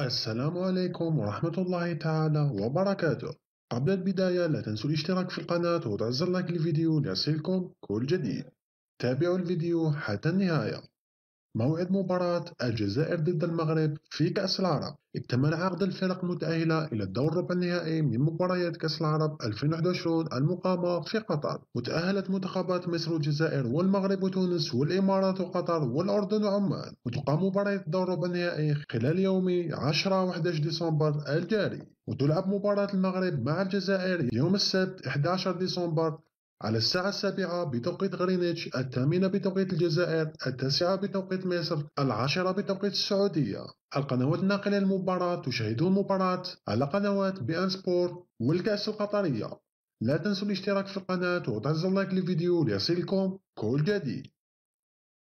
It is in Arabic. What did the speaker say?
السلام عليكم ورحمة الله تعالى وبركاته قبل البداية لا تنسوا الاشتراك في القناة وضع زر لايك للفيديو ليصلكم كل جديد تابعوا الفيديو حتى النهاية موعد مباراة الجزائر ضد المغرب في كأس العرب اكتمل عقد الفرق المتأهلة إلى الدور الربع النهائي من مباريات كأس العرب 2021 المقامة في قطر وتأهلت منتخبات مصر والجزائر والمغرب وتونس والإمارات وقطر والأردن وعمان وتقام مباراة الدور الربع النهائي خلال يوم 10 و 11 ديسمبر الجاري وتلعب مباراة المغرب مع الجزائر يوم السبت 11 ديسمبر على الساعة السابعة بتوقيت غرينتش الثامنة بتوقيت الجزائر التاسعة بتوقيت مصر العاشرة بتوقيت السعودية القنوات الناقلة للمباراة تشاهدون المباراة على قنوات بان سبورت والكأس القطرية لا تنسوا الاشتراك في القناة وضع زر لايك للفيديو ليصلكم كل جديد